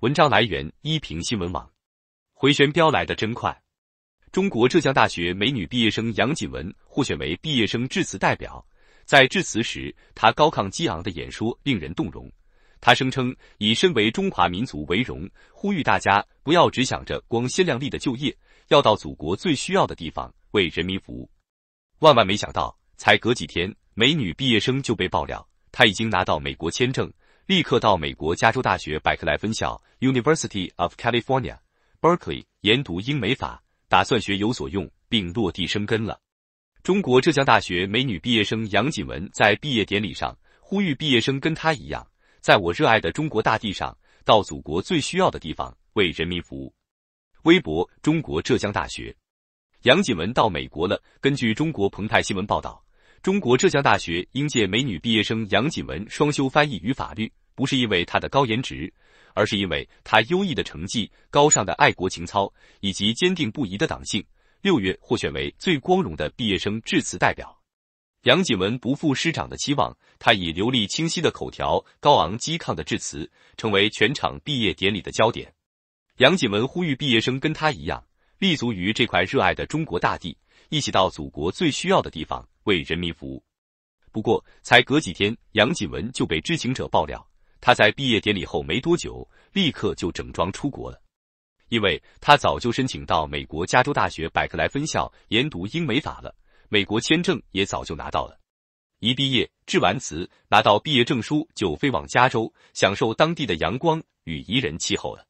文章来源：一平新闻网。回旋镖来得真快！中国浙江大学美女毕业生杨锦文获选为毕业生致辞代表，在致辞时，她高亢激昂的演说令人动容。她声称以身为中华民族为荣，呼吁大家不要只想着光鲜亮丽的就业，要到祖国最需要的地方为人民服务。万万没想到，才隔几天，美女毕业生就被爆料，她已经拿到美国签证。立刻到美国加州大学百克莱分校 （University of California, Berkeley） 研读英美法，打算学有所用并落地生根了。中国浙江大学美女毕业生杨锦文在毕业典礼上呼吁毕业生跟她一样，在我热爱的中国大地上，到祖国最需要的地方为人民服务。微博：中国浙江大学，杨锦文到美国了。根据中国澎湃新闻报道，中国浙江大学应届美女毕业生杨锦文双修翻译与法律。不是因为他的高颜值，而是因为他优异的成绩、高尚的爱国情操以及坚定不移的党性。六月获选为最光荣的毕业生致辞代表。杨锦文不负师长的期望，他以流利清晰的口条、高昂激亢的致辞，成为全场毕业典礼的焦点。杨锦文呼吁毕业生跟他一样，立足于这块热爱的中国大地，一起到祖国最需要的地方为人民服务。不过，才隔几天，杨锦文就被知情者爆料。他在毕业典礼后没多久，立刻就整装出国了，因为他早就申请到美国加州大学柏克莱分校研读英美法了，美国签证也早就拿到了。一毕业，致完辞，拿到毕业证书，就飞往加州，享受当地的阳光与宜人气候了。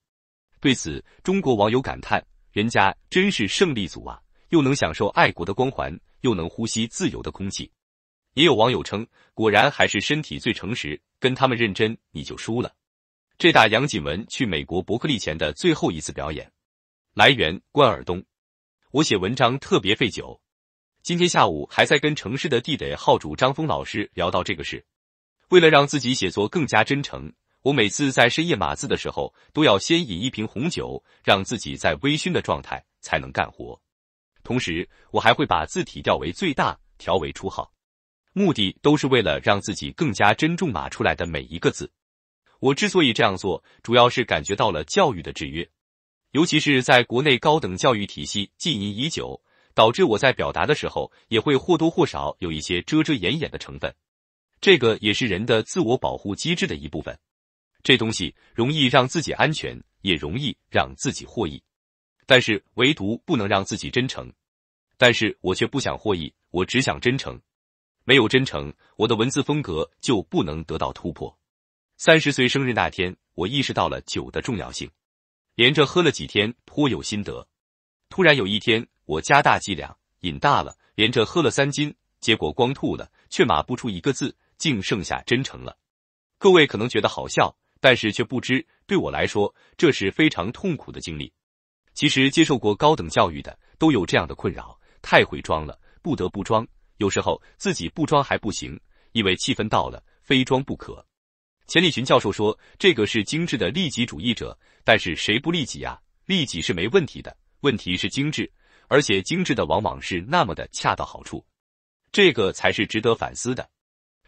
对此，中国网友感叹：“人家真是胜利组啊，又能享受爱国的光环，又能呼吸自由的空气。”也有网友称，果然还是身体最诚实，跟他们认真你就输了。这打杨锦文去美国伯克利前的最后一次表演。来源关尔东。我写文章特别费酒，今天下午还在跟城市的地雷号主张峰老师聊到这个事。为了让自己写作更加真诚，我每次在深夜码字的时候，都要先饮一瓶红酒，让自己在微醺的状态才能干活。同时，我还会把字体调为最大，调为初号。目的都是为了让自己更加珍重码出来的每一个字。我之所以这样做，主要是感觉到了教育的制约，尤其是在国内高等教育体系浸淫已久，导致我在表达的时候也会或多或少有一些遮遮掩掩的成分。这个也是人的自我保护机制的一部分。这东西容易让自己安全，也容易让自己获益，但是唯独不能让自己真诚。但是我却不想获益，我只想真诚。没有真诚，我的文字风格就不能得到突破。三十岁生日那天，我意识到了酒的重要性，连着喝了几天，颇有心得。突然有一天，我加大剂量，饮大了，连着喝了三斤，结果光吐了，却码不出一个字，竟剩下真诚了。各位可能觉得好笑，但是却不知对我来说，这是非常痛苦的经历。其实接受过高等教育的都有这样的困扰，太会装了，不得不装。有时候自己不装还不行，因为气氛到了，非装不可。钱理群教授说，这个是精致的利己主义者，但是谁不利己啊？利己是没问题的，问题是精致，而且精致的往往是那么的恰到好处，这个才是值得反思的。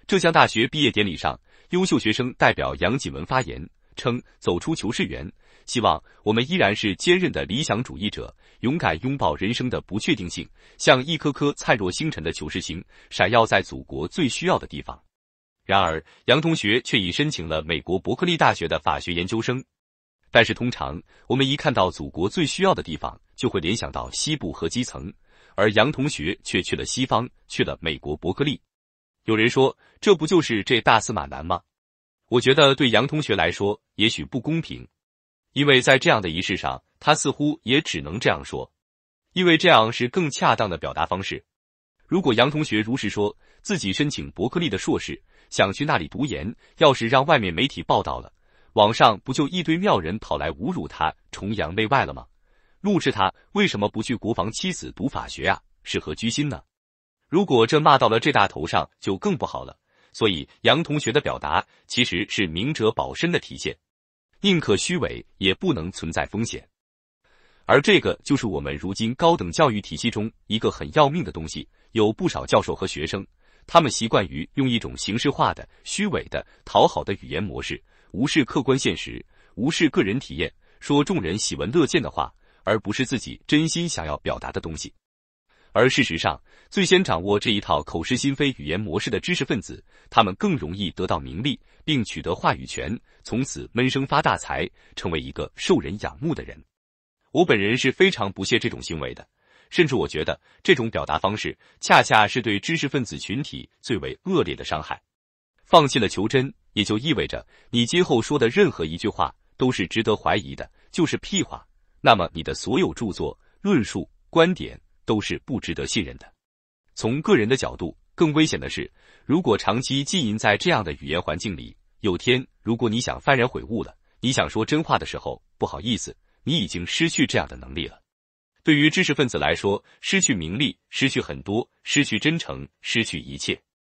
浙江大学毕业典礼上，优秀学生代表杨锦文发言。称走出求是园，希望我们依然是坚韧的理想主义者，勇敢拥抱人生的不确定性，像一颗颗灿若星辰的求是星，闪耀在祖国最需要的地方。然而，杨同学却已申请了美国伯克利大学的法学研究生。但是，通常我们一看到祖国最需要的地方，就会联想到西部和基层，而杨同学却去了西方，去了美国伯克利。有人说，这不就是这大司马南吗？我觉得对杨同学来说也许不公平，因为在这样的仪式上，他似乎也只能这样说，因为这样是更恰当的表达方式。如果杨同学如实说自己申请伯克利的硕士，想去那里读研，要是让外面媒体报道了，网上不就一堆妙人跑来侮辱他崇洋媚外了吗？怒斥他为什么不去国防妻子读法学啊？是何居心呢？如果这骂到了这大头上，就更不好了。所以，杨同学的表达其实是明哲保身的体现，宁可虚伪也不能存在风险。而这个就是我们如今高等教育体系中一个很要命的东西，有不少教授和学生，他们习惯于用一种形式化的、虚伪的、讨好的语言模式，无视客观现实，无视个人体验，说众人喜闻乐见的话，而不是自己真心想要表达的东西。而事实上，最先掌握这一套口是心非语言模式的知识分子，他们更容易得到名利，并取得话语权，从此闷声发大财，成为一个受人仰慕的人。我本人是非常不屑这种行为的，甚至我觉得这种表达方式恰恰是对知识分子群体最为恶劣的伤害。放弃了求真，也就意味着你今后说的任何一句话都是值得怀疑的，就是屁话。那么，你的所有著作、论述、观点。都是不值得信任的。从个人的角度，更危险的是，如果长期浸淫在这样的语言环境里，有天如果你想幡然悔悟了，你想说真话的时候，不好意思，你已经失去这样的能力了。对于知识分子来说，失去名利，失去很多，失去真诚，失去一切。